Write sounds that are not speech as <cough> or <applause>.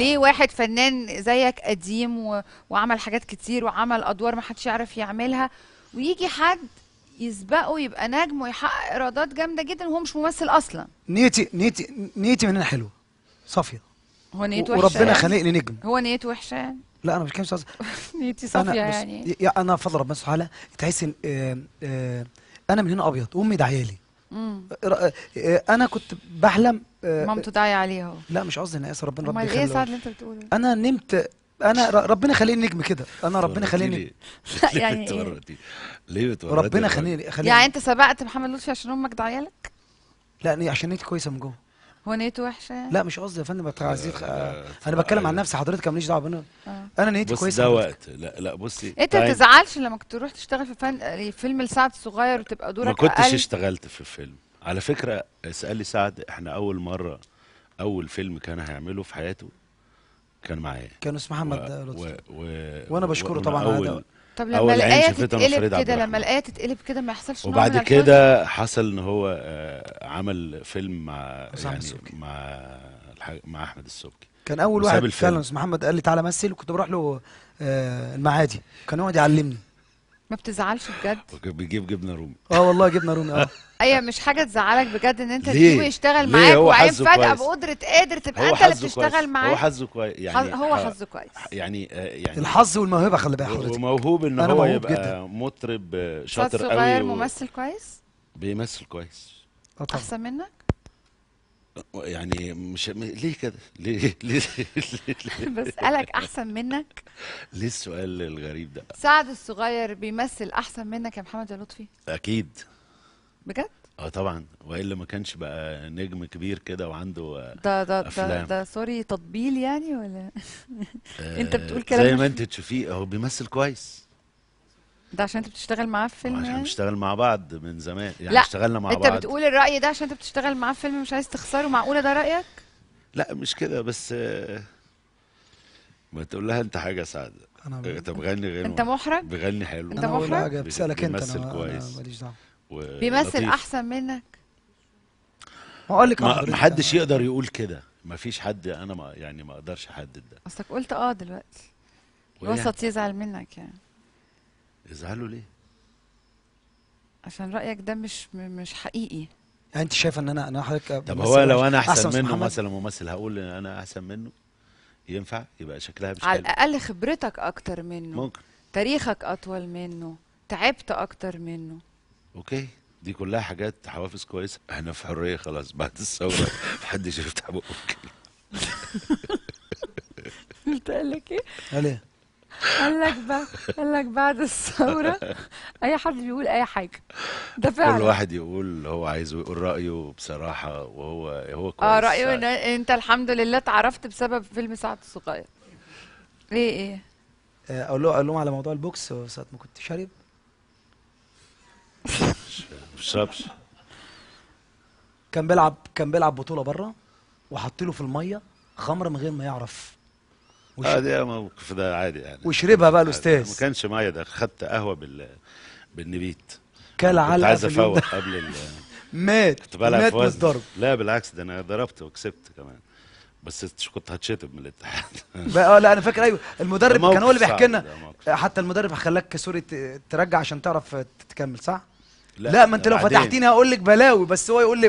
ليه واحد فنان زيك قديم و... وعمل حاجات كتير وعمل ادوار ما حدش يعرف يعملها ويجي حد يسبقه يبقى نجم ويحقق ايرادات جامده جدا وهو مش ممثل اصلا نيتي نيتي نيتي من هنا حلوه صافيه هو نيته وحشه وربنا يعني. خلقني نجم هو نيته وحشه يعني لا انا مش كلمه <laughs> نيتي صافيه يعني يا انا فضل ربنا سبحانه وتعالى تحس ان آه آه انا من هنا ابيض امي دعيالي مم. آه، انا كنت بحلم آه، مام تدعي عليها لا مش قصدي انا اسف ربنا ربنا يخليها امال ايه اللي انت بتقوله انا نمت انا ربنا خليني نجم كده انا ربنا خليني <laughs> يعني إيه؟ بتورطي ليه بتورطي ربنا خليني طيب. خليني يعني انت سبقت محمد لطفي عشان امك داعيه لك لا يعني عشان انت كويسه من جوه هو نيته وحشه يعني؟ لا مش قصدي يا فندم بتعزيك آه، عزيز آه،, آه، انا بتكلم عن آه، نفسي حضرتك ماليش دعوه بنا آه. انا نيتي بص بس ده وقت لا لا بصي انت ما تزعلش لما كنت تروح تشتغل في فن... فيلم لسعد الصغير وتبقى دورك ما كنتش أقل. اشتغلت في فيلم على فكره اسال لي سعد احنا اول مره اول فيلم كان هيعمله في حياته كان معايا كان اسمه محمد لطفي وانا بشكره طبعا على أول... طب لما أول الآية تتقلب كده لما الآية تتقلب كده ما يحصلش وبعد كده حصل إن هو آه، عمل فيلم مع يعني مع مع أحمد السبكي كان أول واحد محمد قال لي تعالى مثل وكنت بروح له آه، المعادي كان يقعد يعلمني ما بتزعلش بجد بيجيب جبنه رومي اه والله جبنه رومي اه <laughs> ايوه مش حاجه تزعلك بجد ان انت تجيبه يشتغل معاك وبعدين فجاه بقدره قادر تبقى انت اللي بتشتغل معاه هو حظه كويس يعني هو حظه كويس يعني آه، يعني الحظ والموهبه خلي بالك حضرتك وموهوب ان هو يبقى جداً. مطرب آه، شاطر قوي صغير ممثل كويس بيمثل كويس آه، احسن منك يعني مش ليه كده؟ ليه <laughs> ليه, ليه؟ <laughs> بسألك أحسن منك ليه السؤال الغريب ده؟ سعد الصغير بيمثل أحسن منك يا محمد يا لطفي؟ أكيد بجد؟ اه طبعا والا ما كانش بقى نجم كبير كده وعنده ده ده أفلام. ده, ده سوري تطبيل يعني ولا <laughs> انت بتقول آه، كلام زي ما انت تشوفيه هو بيمثل كويس ده عشان انت بتشتغل معاه في فيلم عشان بنشتغل مع بعض من زمان يعني لا. اشتغلنا مع انت بعض انت بتقول الرأي ده عشان انت بتشتغل معاه في فيلم مش عايز تخسره معقولة ده رأيك؟ لا مش كده بس ما تقول لها انت حاجة سعد انا ب... طب غني غير انت محرج؟ بغني حلو انت محرج؟ بسألك انت بيمثل كويس بيمثل احسن منك هقول لك ما حدش يقدر يقول كده ما فيش حد انا ما يعني ما اقدرش احدد ده اصلك قلت اه دلوقتي الوسط يزعل منك يعني ازعلوا ليه؟ عشان رأيك ده مش مش حقيقي يعني انت شايف ان انا انا حضرتك طب هو لو انا احسن, أحسن منه مثلا ممثل هقول ان انا احسن منه ينفع يبقى شكلها مش على حلو. الاقل خبرتك اكتر منه ممكن تاريخك اطول منه تعبت اكتر منه اوكي دي كلها حاجات حوافز كويسه احنا في حريه خلاص بعد الثوره <laughs> محدش يفتح بقه <laughs> قلت لك ايه؟ قال ايه؟ قال لك بقى قال لك بعد الثورة <laughs> أي حد بيقول أي حاجة ده فعلا كل واحد يقول اللي هو عايزه ويقول رأيه بصراحة وهو هو آه، كويس اه رأيه إن أنت الحمد لله اتعرفت بسبب فيلم سعد الصغير إيه إيه؟ آه، أقول له أقول لهم على موضوع البوكس ساعة ما كنت شارب مش شربش كان بيلعب كان بيلعب بطولة بره وحط له في المية خمرة من غير ما يعرف وش... اه موقف ده عادي يعني وشربها بقى الاستاذ ما كانش معايا ده خدت قهوه بال بالنبيت كل كنت عايز افوق قبل ال... <laughs> مات كنت بلعب مات من الضرب لا بالعكس ده انا ضربت وكسبت كمان بس كنت هتشتم من الاتحاد <laughs> اه لا انا فاكر ايوه المدرب كان هو اللي بيحكي لنا حتى المدرب خلاك سوري ترجع عشان تعرف تكمل صح؟ لا, لا ما انت لو فتحتيني هقول لك بلاوي بس هو يقول لي